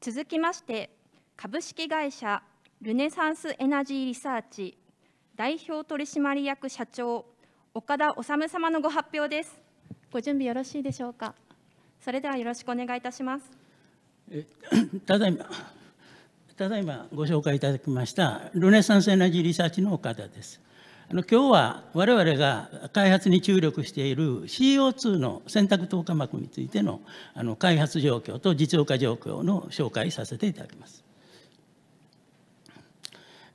続きまして株式会社ルネサンスエナジーリサーチ代表取締役社長岡田治様のご発表ですご準備よろしいでしょうかそれではよろしくお願いいたしますただいまただいまご紹介いただきましたルネサンスエナジーリサーチの岡田ですあの今日は我々が開発に注力している CO2 の選択投下膜についてのあの開発状況と実用化状況の紹介させていただきます。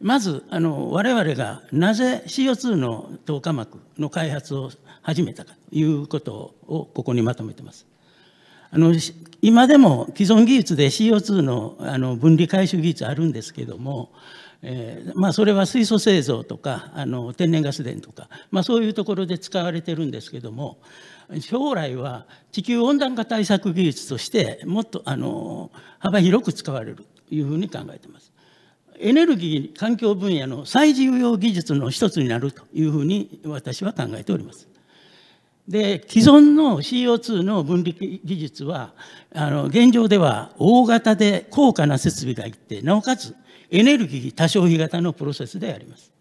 まずあの我々がなぜ CO2 の透過膜の開発を始めたかということをここにまとめてます。あの今でも既存技術で CO2 のあの分離回収技術あるんですけれどもえーまあ、それは水素製造とかあの天然ガス田とか、まあ、そういうところで使われてるんですけども将来は地球温暖化対策技術としてもっとあの幅広く使われるというふうに考えてます。エネルギー環境分野の最重要技術の一つになるというふうに私は考えております。で既存の CO2 の分離技術はあの現状では大型で高価な設備がいってなおかつエネルギー多消費型のプロセスであります。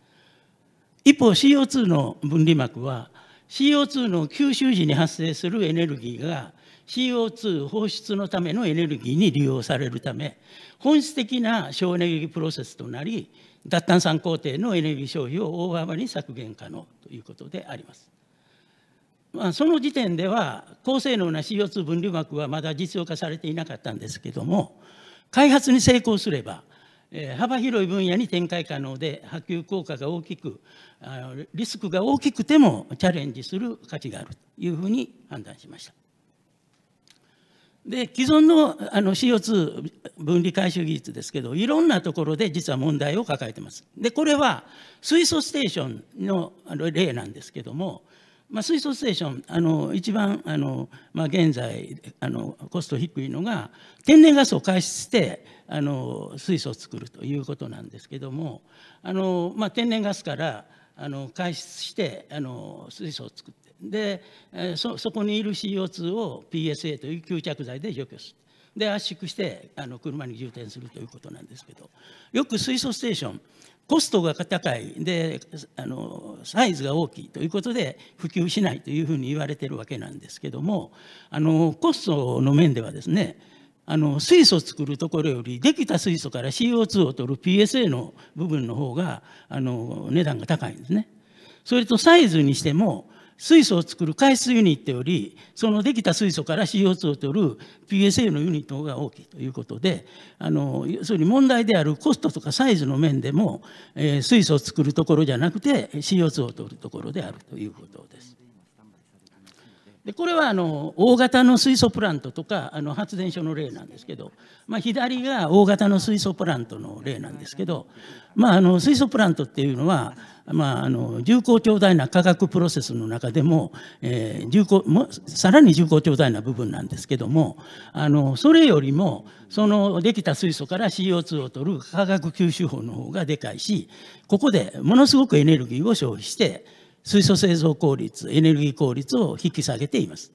一方 CO2 の分離膜は CO2 の吸収時に発生するエネルギーが CO2 放出のためのエネルギーに利用されるため本質的な省エネルギープロセスとなり脱炭酸工程のエネルギー消費を大幅に削減可能ということであります。まあ、その時点では高性能な CO2 分離膜はまだ実用化されていなかったんですけども開発に成功すれば幅広い分野に展開可能で波及効果が大きくリスクが大きくてもチャレンジする価値があるというふうに判断しました。で既存のあの CO2 分離回収技術ですけどいろんなところで実は問題を抱えてます。でこれは水素ステーションのあの例なんですけどもまあ、水素ステーションあの一番あの、まあ、現在あのコスト低いのが天然ガスを開発してあの水素を作るということなんですけどもあの、まあ、天然ガスからあの開出してあの水素を作ってで、えそそこにいる CO2 を PSA という吸着剤で除去してで圧縮してあの車に充填するということなんですけどよく水素ステーションコストが高いであのサイズが大きいということで普及しないというふうに言われてるわけなんですけどもあのコストの面ではですねあの水素を作るところよりできた水素から CO2 を取る PSA の部分の方があの値段が高いんですね。それとサイズにしても水素を作る海水ユニットよりそのできた水素から CO2 を取る PSA のユニットが大きいということであの要するに問題であるコストとかサイズの面でも、えー、水素を作るところじゃなくて CO2 を取るところであるということです。でこれはあの大型の水素プラントとかあの発電所の例なんですけど、まあ、左が大型の水素プラントの例なんですけど、まあ、あの水素プラントっていうのは、まあ、あの重厚長大な化学プロセスの中でも,、えー、重厚もさらに重厚長大な部分なんですけどもあのそれよりもそのできた水素から CO2 を取る化学吸収法の方がでかいしここでものすごくエネルギーを消費して水素製造効率エネルギー効率を引き下げています。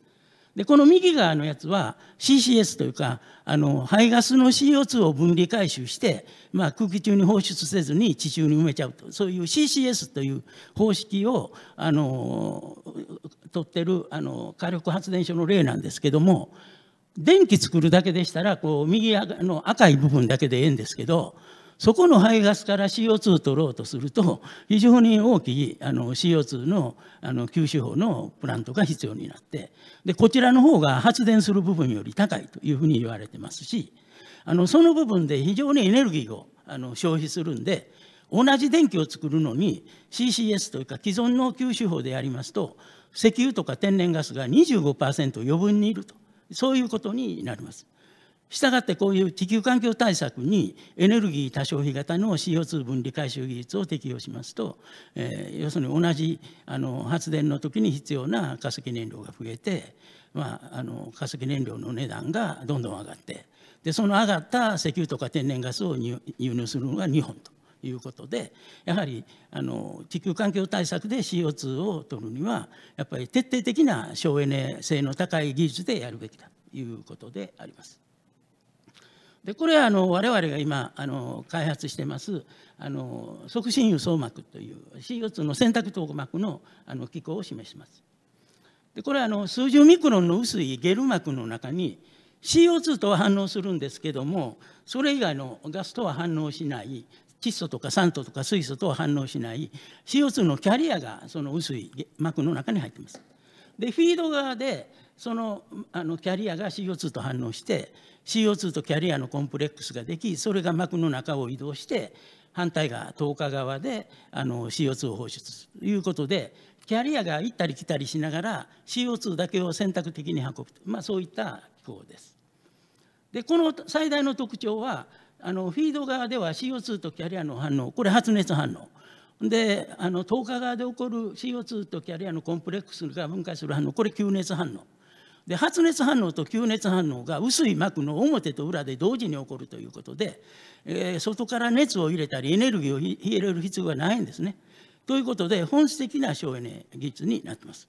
でこの右側のやつは CCS というかあの排ガスの CO2 を分離回収して、まあ、空気中に放出せずに地中に埋めちゃうとそういう CCS という方式をあの取ってるあの火力発電所の例なんですけども電気作るだけでしたらこう右の赤い部分だけでええんですけどそこの排ガスから CO2 を取ろうとすると非常に大きいあの CO2 のあの吸収法のプラントが必要になってでこちらの方が発電する部分より高いというふうに言われてますしあのその部分で非常にエネルギーをあの消費するんで同じ電気を作るのに CCS というか既存の吸収法でやりますと石油とか天然ガスが25%余分にいるとそういうことになります。したがってこういう地球環境対策にエネルギー多消費型の CO2 分離回収技術を適用しますと、えー、要するに同じあの発電の時に必要な化石燃料が増えて、まあ、あの化石燃料の値段がどんどん上がってでその上がった石油とか天然ガスを輸入するのが日本と。いうことでやはりあの地球環境対策で CO2 を取るにはやっぱり徹底的な省エネ性の高い技術でやるべきだということであります。でこれはあの我々が今あの開発してますあの促進輸送膜という CO2 の洗濯透膜のあの機構を示します。でこれはあの数十ミクロンの薄いゲル膜の中に CO2 とは反応するんですけどもそれ以外のガスとは反応しない窒素とか酸素とか水素とは反応しない CO2 のキャリアがその薄い膜の中に入ってます。でフィード側でそのあのキャリアが CO2 と反応して CO2 とキャリアのコンプレックスができそれが膜の中を移動して反対側10日側であの CO2 を放出するということでキャリアが行ったり来たりしながら CO2 だけを選択的に運ぶまあ、そういった機構です。でこの最大の特徴はあのフィード側では CO2 とキャリアの反応これ発熱反応であの10日側で起こる CO2 とキャリアのコンプレックスが分解する反応これ吸熱反応で発熱反応と吸熱反応が薄い膜の表と裏で同時に起こるということで、えー、外から熱を入れたりエネルギーを入れる必要がないんですね。ということで本質的な省エネ技術になってます。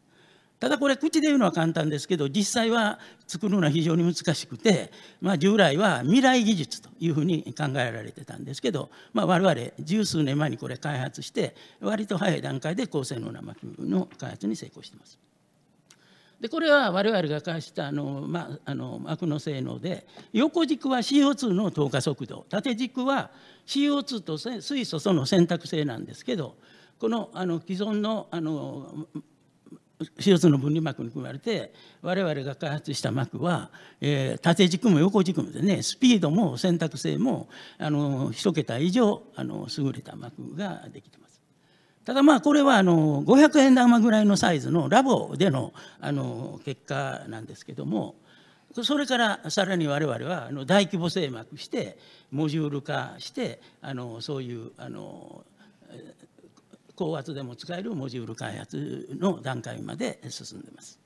ただこれ口で言うのは簡単ですけど実際は作るのは非常に難しくて、まあ、従来は未来技術というふうに考えられてたんですけど、まあ、我々十数年前にこれ開発して割と早い段階で高性能な巻きの開発に成功してます。でこれは我々が開したあの、まあ、あの膜の性能で横軸は CO2 の透過速度縦軸は CO2 と水素との選択性なんですけどこのあの既存のあの c つの分離膜に組まれて我々が開発した膜は、えー、縦軸も横軸もでねスピードも選択性もあの1桁以上あの優れた膜ができてます。ただまあこれはあの500円玉ぐらいのサイズのラボでのあの結果なんですけどもそれからさらに我々はあの大規模製膜してモジュール化してあのそういうあの高圧でも使えるモジュール開発の段階まで進んでます。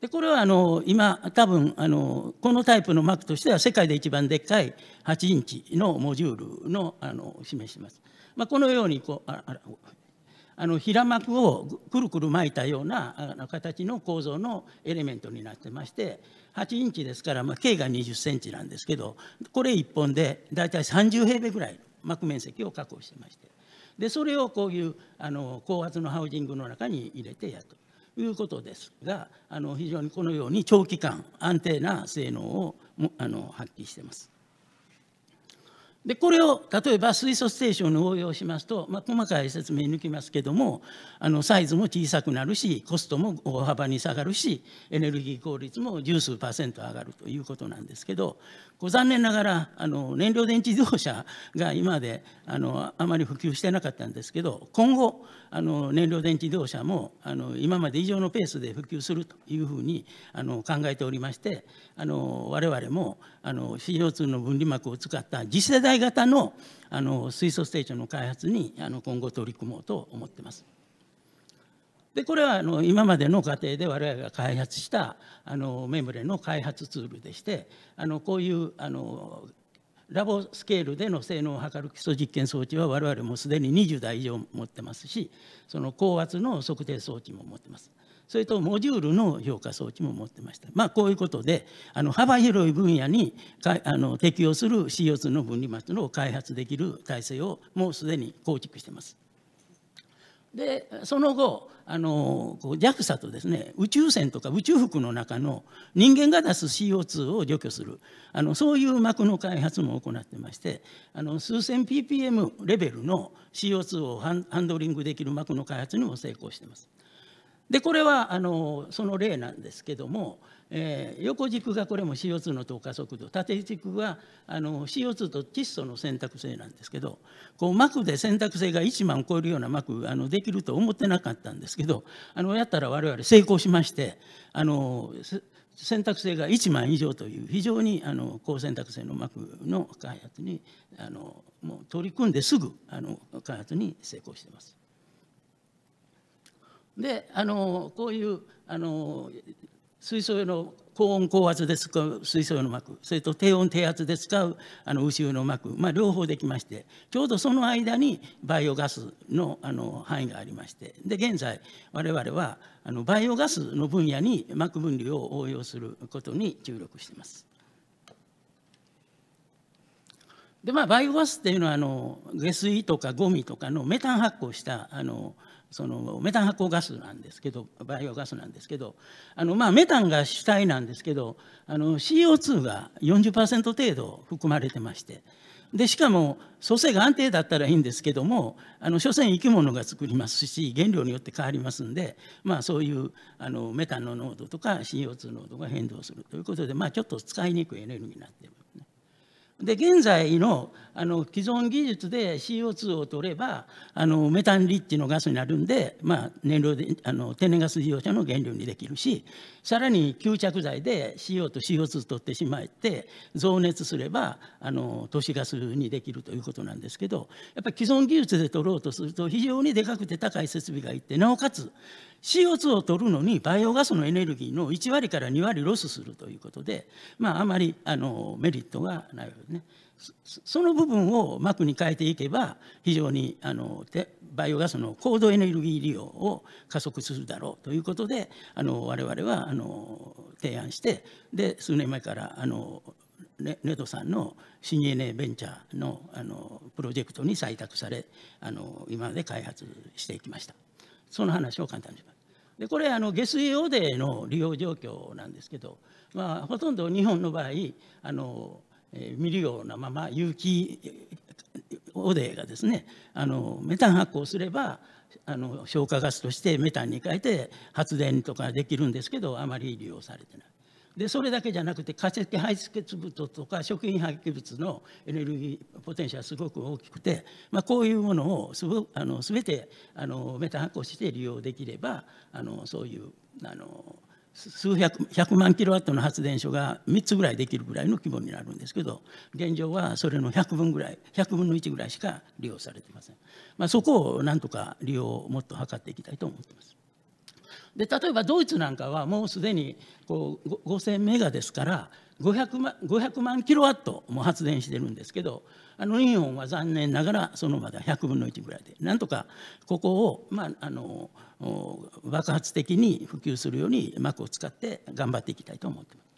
でこれはあの今多分あのこのタイプの膜としては世界で一番でっかい8インチのモジュールのあの示します。まあ、このようにこうああの平膜をくるくる巻いたようなあ形の構造のエレメントになってまして8インチですから、まあ、径が20センチなんですけどこれ1本で大体30平米ぐらい膜面積を確保してましてでそれをこういうあの高圧のハウジングの中に入れてやるということですがあの非常にこのように長期間安定な性能をあの発揮してます。でこれを例えば水素ステーションに応用しますと、まあ、細かい説明抜きますけどもあのサイズも小さくなるしコストも大幅に下がるしエネルギー効率も十数パーセント上がるということなんですけど残念ながらあの燃料電池自動車が今まであのあまり普及してなかったんですけど今後あの燃料電池自動車もあの今まで以上のペースで普及するというふうにあの考えておりましてあの我々もあの CO2 の分離膜を使った次世代型のあの水素ステーションの開発にあの今後取り組もうと思ってます。でこれはあの今までの過程で我々が開発したあのメモレの開発ツールでしてあのこういうあのラボスケールでの性能を測る基礎実験装置は我々もすでに20台以上持ってますしその高圧の測定装置も持ってます。それとモジュールの評価装置も持ってました。まあ、こういうことであの幅広い分野にかあの適用する CO2 の分離膜の開発できる体制をもうすでに構築してます。でその後あのこう JAXA とですね宇宙船とか宇宙服の中の人間が出す CO2 を除去するあのそういう膜の開発も行ってましてあの数千 ppm レベルの CO2 をハンドリングできる膜の開発にも成功しています。でこれはあのその例なんですけども、えー、横軸がこれも CO2 の透過速度縦軸はあの CO2 と窒素の選択性なんですけどこう膜で選択性が1万を超えるような膜あのできると思ってなかったんですけどあのやったら我々成功しましてあの選択性が1万以上という非常にあの高選択性の膜の開発にあのもう取り組んですぐあの開発に成功しています。であのこういうあの水素用の高温高圧で使う水素用の膜それと低温低圧で使うあの牛宙の膜、まあ、両方できましてちょうどその間にバイオガスのあの範囲がありましてで現在我々はあのバイオガスの分野に膜分離を応用することに注力しています。でまあ、バイオガスっていうのはあの下水とかゴミとかのメタン発酵したあのそのメタン発酵ガスなんですけどバイオガスなんですけどあの、まあ、メタンが主体なんですけどあの CO2 が40%程度含まれてましてでしかも組成が安定だったらいいんですけどもあの所詮生き物が作りますし原料によって変わりますんで、まあ、そういうあのメタンの濃度とか CO2 濃度が変動するということで、まあ、ちょっと使いにくいエネルギーになってる、で現在のあの既存技術で CO2 を取ればあのメタンリッチのガスになるんで、まあ、燃料であの天然ガス自動車の原料にできるしさらに吸着剤で CO と CO2 取ってしまって増熱すればあの都市ガスにできるということなんですけどやっぱり既存技術で取ろうとすると非常にでかくて高い設備がいってなおかつ CO2 を取るのにバイオガスのエネルギーの1割から2割ロスするということで、まあ、あまりあのメリットがないわけですね。その部分を膜に変えていけば非常にあのバイオガスの高度エネルギー利用を加速するだろうということであの我々はあの提案してで数年前からあのネネドさんの新エネベンチャーのあのプロジェクトに採択されあの今まで開発していきましたその話を簡単にしますでこれあの下水汚泥の利用状況なんですけど、まあ、ほとんど日本の場合あの見るようなまま有機デーがですねあのメタン発酵すればあの消化ガスとしてメタンに変えて発電とかできるんですけどあまり利用されてない。でそれだけじゃなくて化石排出物とか食品廃棄物のエネルギーポテンシャルすごく大きくて、まあ、こういうものをすぶあの全てあのメタン発酵して利用できればあのそういうあの数百100万キロワットの発電所が3つぐらいできるぐらいの規模になるんですけど現状はそれの100分ぐらい100分の1ぐらいしか利用されていません、まあ、そこをなんとか利用をもっと図っていきたいと思っていますで例えばドイツなんかはもうすでにこう5000メガですから500万万キロワットも発電してるんですけどあのイオンは残念ながらそのまだ100分の1ぐらいでなんとかここを、まあ、あの爆発的に普及するようにマックを使って頑張っていきたいと思ってます。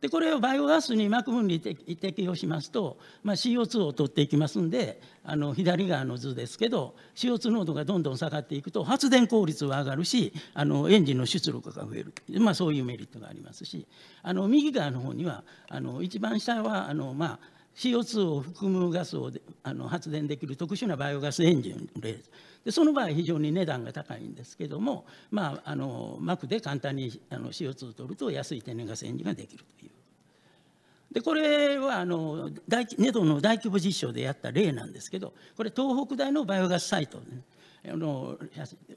でこれをバイオガスに膜分離適用しますと、まあ、CO2 を取っていきますんであの左側の図ですけど CO2 濃度がどんどん下がっていくと発電効率は上がるしあのエンジンの出力が増える、まあ、そういうメリットがありますしあの右側の方にはあの一番下はあの、まあ CO2 を含むガスをあの発電できる特殊なバイオガスエンジンでその場合非常に値段が高いんですけども、まあ、あの膜で簡単にあの CO2 を取ると安い天然ガスエンジンができるという。でこれはあの大ネドの大規模実証でやった例なんですけどこれ東北大のバイオガスサイト、ね、あの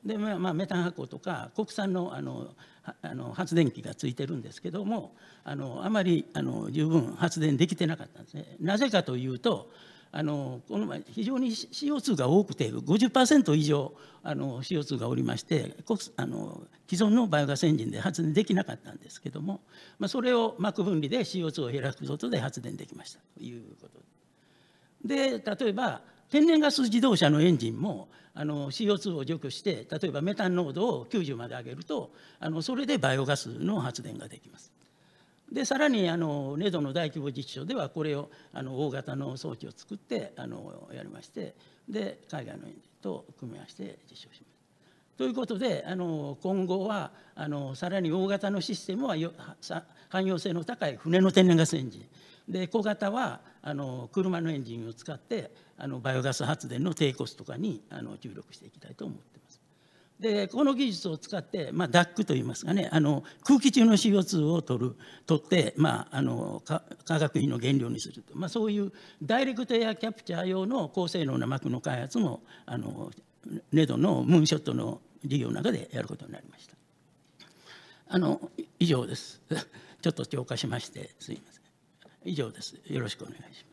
で、まあメタン発酵とか国産のあのあの発電機がついてるんですけどもあのあまりあの十分発電できてなかったんですね。なぜかというとあのこの前非常に CO2 が多くて50%以上あの CO2 がおりましてあの既存のバイオガスエンジンで発電できなかったんですけども、まあ、それを膜分離で CO2 を減らすことで発電できましたということで例えば天然ガス自動車のエンジンもあの CO2 を除去して例えばメタン濃度を90まで上げるとあのそれでバイオガスの発電ができます。でさらにあのネドの大規模実証ではこれをあの大型の装置を作ってあのやりましてで海外のエンジンと組み合わせて実証します。ということであの今後はあのさらに大型のシステムは汎用性の高い船の天然ガスエンジンで小型はあの車のエンジンを使ってあのバイオガス発電の低コストとかにあの注力していきたいと思ってます。でこの技術を使って、まあ、DAC といいますかねあの空気中の CO2 を取る取って、まあ、あの化学品の原料にすると、まあ、そういうダイレクトエアキャプチャー用の高性能な膜の開発もあのネドのムーンショットの事業の中でやることになりました。あの以上です。ちょっと超過しましてすいません。以上です。よろしくお願いします。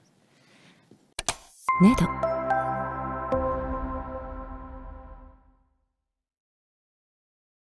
ネド